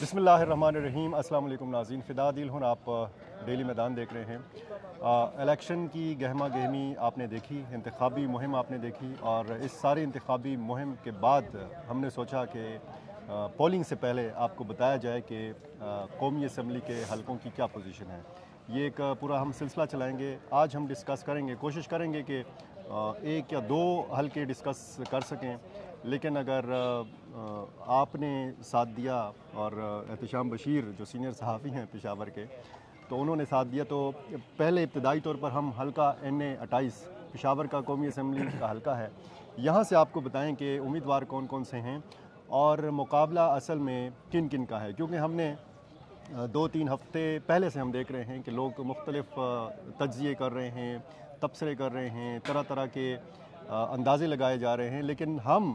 बसमीम अल्लाम नाजीन फ़िदा दिल हूँ आप डेली मैदान देख रहे हैं इलेक्शन की गहमा गहमी आपने देखी इंतबी मुहिम आपने देखी और इस सारे इंतबी मुहिम के बाद हमने सोचा कि पोलिंग से पहले आपको बताया जाए कि कौमी असम्बली के हलकों की क्या पोजिशन है ये एक पूरा हम सिलसिला चलाएँगे आज हम डिस्कस करेंगे कोशिश करेंगे कि एक या दो हल्के डिस्कस कर सकें लेकिन अगर आपने साथ दिया और एहतम बशीर जो सीनियर सहाफ़ी हैं पेशावर के तो उन्होंने साथ दिया तो पहले इब्तदाई तौर पर हम हल्का एन ए अट्ठाईस पेशावर का कौमी असम्बली का हल्का है यहाँ से आपको बताएं कि उम्मीदवार कौन कौन से हैं और मुकाबला असल में किन किन का है क्योंकि हमने दो तीन हफ्ते पहले से हम देख रहे हैं कि लोग मुख्तलफ तजिए कर रहे हैं तबसरे कर रहे हैं तरह तरह के अंदाजे लगाए जा रहे हैं लेकिन हम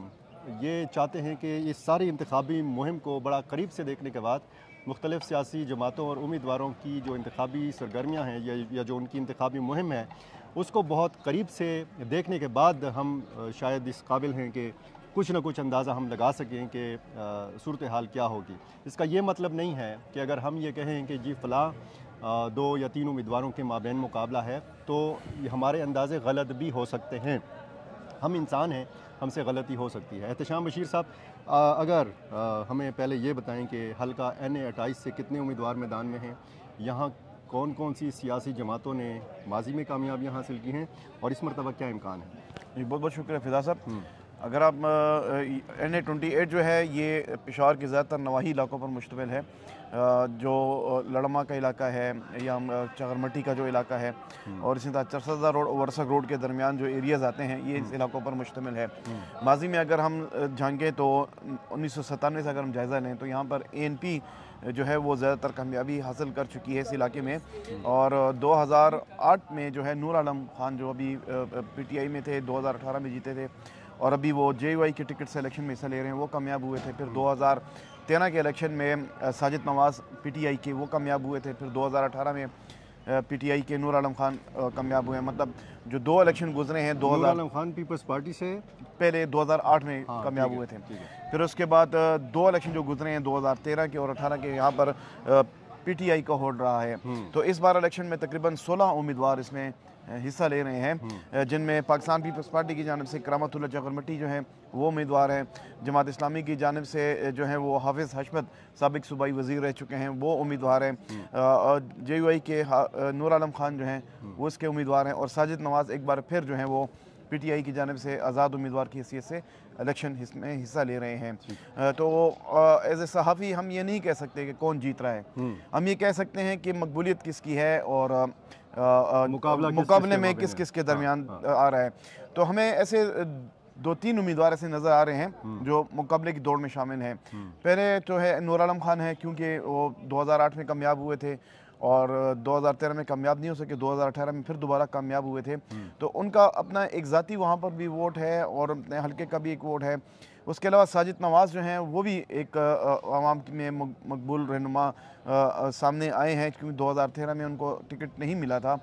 ये चाहते हैं कि इस सारी इंतबी मुहिम को बड़ा करीब से देखने के बाद मुख्तलिफ सियासी जमातों और उम्मीदवारों की जो इंतबी सरगर्मियाँ हैं या, जो उनकी इंतबी मुहिम है उसको बहुत करीब से देखने के बाद हम शायद इस काबिल हैं कि कुछ ना कुछ अंदाज़ा हम लगा सकें कि सूरत हाल क्या होगी इसका ये मतलब नहीं है कि अगर हम ये कहें कि जी फ़लाँ दो या तीन उम्मीदवारों के माबेन मुकाबला है तो हमारे अंदाज़े गलत भी हो सकते हैं हम इंसान हैं हमसे गलती हो सकती है एहतम बशीर साहब अगर आ, हमें पहले ये बताएं कि हल्का एन ए अट्ठाईस से कितने उम्मीदवार मैदान में हैं यहाँ कौन कौन सी सियासी जमातों ने माजी में कामयाबियाँ हासिल की हैं और इस मरतबा क्या इम्कान है जी बहुत बहुत शुक्रिया फिजा साहब हम्म। अगर आप एन ए ट्वेंटी एट जो है ये पेशावर के ज़्यादातर नवाही इलाकों पर मुश्तमिल है जो लड़मा का इलाका है या चगरमटी का जो इलाका है हम्म। और इसी तरह चरसदा रोड और वर्सक रोड के दरमियान जो एरियाज़ आते हैं ये इस हम्म। इलाकों पर मुश्तमिल है हम्म। माजी में अगर हम झांकें तो उन्नीस सौ से अगर हम जायज़ा लें तो यहाँ पर एन पी जो है वो ज़्यादातर कामयाबी हासिल कर चुकी है इस इलाके में और 2008 में जो है नूर आलम खान जो अभी पीटीआई में थे 2018 में जीते थे और अभी वो जे के टिकट से इलेक्शन में हिस्सा ले रहे हैं वो कामयाब हुए थे फिर दो हज़ार तेरह के इलेक्शन में साजिद नवाज़ पीटीआई के वो कामयाब हुए थे फिर 2018 में पीटीआई के नूर आलम खान कामयाब हुए मतलब जो दो इलेक्शन हाँ, गुजरे हैं दो हज़ार आलम खान पीपल्स पार्टी से पहले 2008 में हाँ, कामयाब हुए थे फिर उसके बाद दो इलेक्शन जो गुजरे हैं दो के और अठारह के यहाँ पर पी का होड़ रहा है हम्म। तो इस बार इलेक्शन में तकरीबन सोलह उम्मीदवार इसमें हिस्सा ले रहे हैं जिनमें पाकिस्तान पीपल्स पार्टी की जानब से करामतुल्ला चक्रमटी जो है वो उम्मीदवार हैं जमात इस्लामी की जानब से जो है वो हाफिज़ हशमत सबक सूबाई वजीर रह चुके हैं वो उम्मीदवार हैं और जे यू आई के नूर आलम खान जो हैं वो इसके उम्मीदवार हैं और साजिद नवाज़ एक बार फिर जो है वो पी टी आई की जानब से आज़ाद उम्मीदवार की हैसियत से इलेक्शन में हिस्सा ले रहे हैं तो एज ए सहाफ़ी हम ये नहीं कह सकते कि कौन जीत रहा है हम्म। हम ये कह सकते हैं कि मकबूलीत किसकी है और मुकाबला मुकाबले में किस किस के हाँ, दरमियान हाँ। आ रहा है तो हमें ऐसे दो तीन उम्मीदवार ऐसे नज़र आ रहे हैं हम्म। जो मुकाबले की दौड़ में शामिल हैं हम्म। पहले तो है नूर आलम खान है क्योंकि वो 2008 में कामयाब हुए थे और 2013 में कामयाब नहीं हो सके 2018 में फिर दोबारा कामयाब हुए थे हम्म। तो उनका अपना एक ज़ाती वहाँ पर भी वोट है और अपने हल्के का भी एक वोट है उसके अलावा साजिद नवाज़ जो हैं वो भी एक आवाम में मकबूल रहनुमा सामने आए हैं क्योंकि 2013 में उनको टिकट नहीं मिला था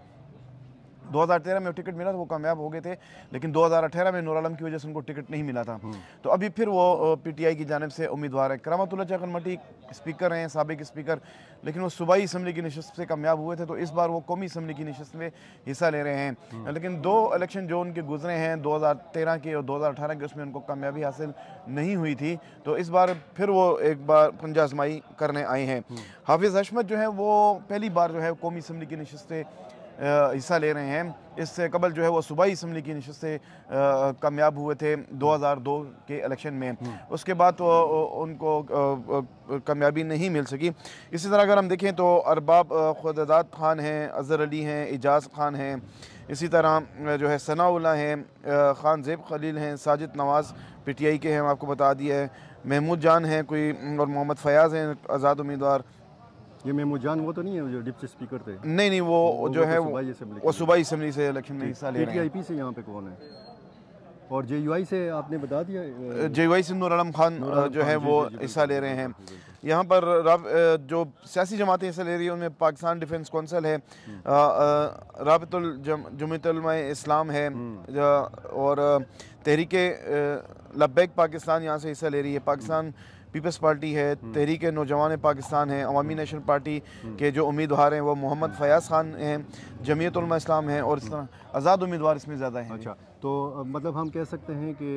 2013 में टिकट मिला था वो कामयाब हो गए थे लेकिन 2018 में नूरालम की वजह से उनको टिकट नहीं मिला था हम्म। तो अभी फिर वो पीटीआई की जानब से उम्मीदवार है करामतुल्ला मटी स्पीकर हैं सबक स्पीकर लेकिन वो सूबाई इसम्बली की नशस्त से कामयाब हुए थे तो इस बार वो कौमी इसम्बली की नशस्त में हिस्सा ले रहे हैं हम्म। लेकिन दो इलेक्शन जो उनके गुजरे हैं दो के और दो के उसमें उनको कामयाबी हासिल नहीं हुई थी तो इस बार फिर वो एक बार पंजाजमाई करने आए हैं हम्म। हाफिज़ हशमत जो है वो पहली बार जो है कौमी इसम्बली की नशस्त हिस्सा ले रहे हैं इससे कबल जो है वो सूबाई इसम्बली की नशस्त से कामयाब हुए थे 2002 के इलेक्शन में हम्म। उसके बाद तो उनको कामयाबी नहीं मिल सकी इसी तरह अगर हम देखें तो अरबाब खुदाद खान हैं अजहर अली हैं एजाज खान हैं इसी तरह जो है सनाउल्ला हैं खान जेब खलील हैं Sajid Nawaz P T I के हैं आपको बता दिया है महमूद जान हैं कोई और मोहम्मद फयाज़ हैं आज़ाद उम्मीदवार ये मेमो जान वो तो नहीं है जो डिप्स स्पीकर थे नहीं नहीं वो, वो जो तो है वो सूबाई असम्बली से इलेक्शन में हिस्सा ले रहे से यहाँ पे कौन है और जे से आपने बता दिया जे यू से नूर आलम खान जो है वो हिस्सा ले रहे हैं यहाँ पर जो सियासी जमातें हिस्सा ले रही हैं उनमें पाकिस्तान डिफेंस कौंसल है हम्म। राबतुलजमतलम इस्लाम है हम्म। और तहरीक लब्बैक पाकिस्तान यहाँ से हिस्सा ले रही है पाकिस्तान पीपल्स पार्टी है हम्म। तहरीक नौजवान पाकिस्तान है अवामी नेशनल पार्टी हम्म। के जो उम्मीदवार हैं वो मोहम्मद फ़याज़ खान हैं जमीयत इस्लाम है और इस तरह आज़ाद उम्मीदवार इसमें ज़्यादा हैं अच्छा तो मतलब हम कह सकते हैं कि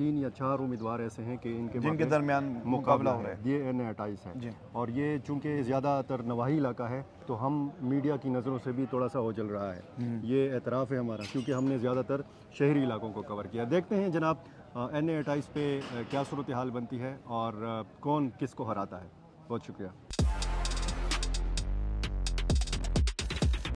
तीन या चार उम्मीदवार ऐसे हैं कि इनके जिनके दरमियान मुकाबला हो रहा है ये एन अट्ठाईस है और ये चूँकि ज़्यादातर नवाही इलाका है तो हम मीडिया की नज़रों से भी थोड़ा सा ओझल रहा है हम्म। ये एतराफ़ है हमारा क्योंकि हमने ज़्यादातर शहरी इलाकों को कवर किया देखते हैं जनाब एन ए अट्ठाईस पे क्या सूरत हाल बनती है और कौन किसको हराता है बहुत शुक्रिया